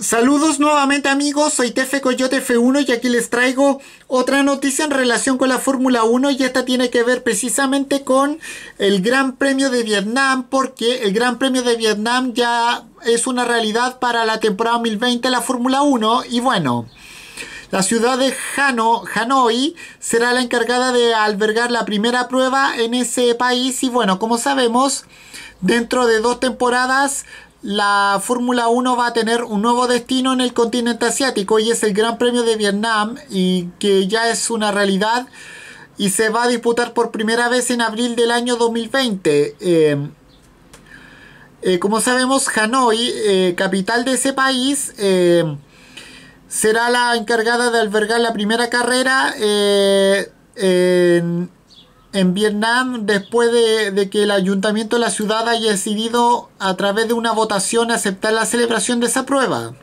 Saludos nuevamente amigos, soy Tefe Coyote F1 y aquí les traigo otra noticia en relación con la Fórmula 1 y esta tiene que ver precisamente con el Gran Premio de Vietnam porque el Gran Premio de Vietnam ya es una realidad para la temporada 2020 de la Fórmula 1 y bueno, la ciudad de Hanoi será la encargada de albergar la primera prueba en ese país y bueno, como sabemos, dentro de dos temporadas la Fórmula 1 va a tener un nuevo destino en el continente asiático y es el Gran Premio de Vietnam y que ya es una realidad y se va a disputar por primera vez en abril del año 2020. Eh, eh, como sabemos, Hanoi, eh, capital de ese país, será la encargada de albergar la primera carrera en en Vietnam después de, que el ayuntamiento de la ciudad haya decidido a través de una votación aceptar la celebración de esa prueba.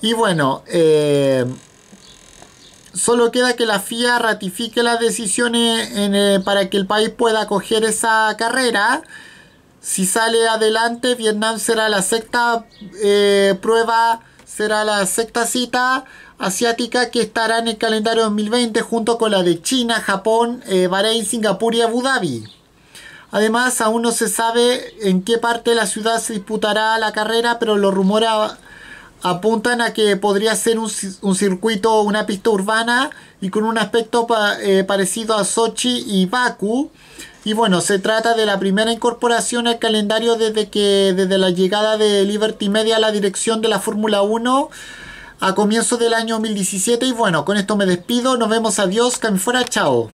Y bueno, eh, solo queda que la FIA ratifique las decisiones eh, para que el país pueda acoger esa carrera. Si sale adelante, Vietnam será la sexta eh, prueba será la sexta cita asiática que estará en el calendario 2020 junto con la de China, Japón, eh, Bahrein, Singapur y Abu Dhabi. Además, aún no se sabe en qué parte de la ciudad se disputará la carrera, pero lo rumores apuntan a que podría ser un, circuito, una pista urbana y con un aspecto eh, parecido a Sochi y Baku. Y bueno, se trata de la primera incorporación al calendario desde que desde la llegada de Liberty Media a la dirección de la Fórmula 1 a comienzos del año 2017. Y bueno, con esto me despido. Nos vemos. Adiós. en fuera. Chao.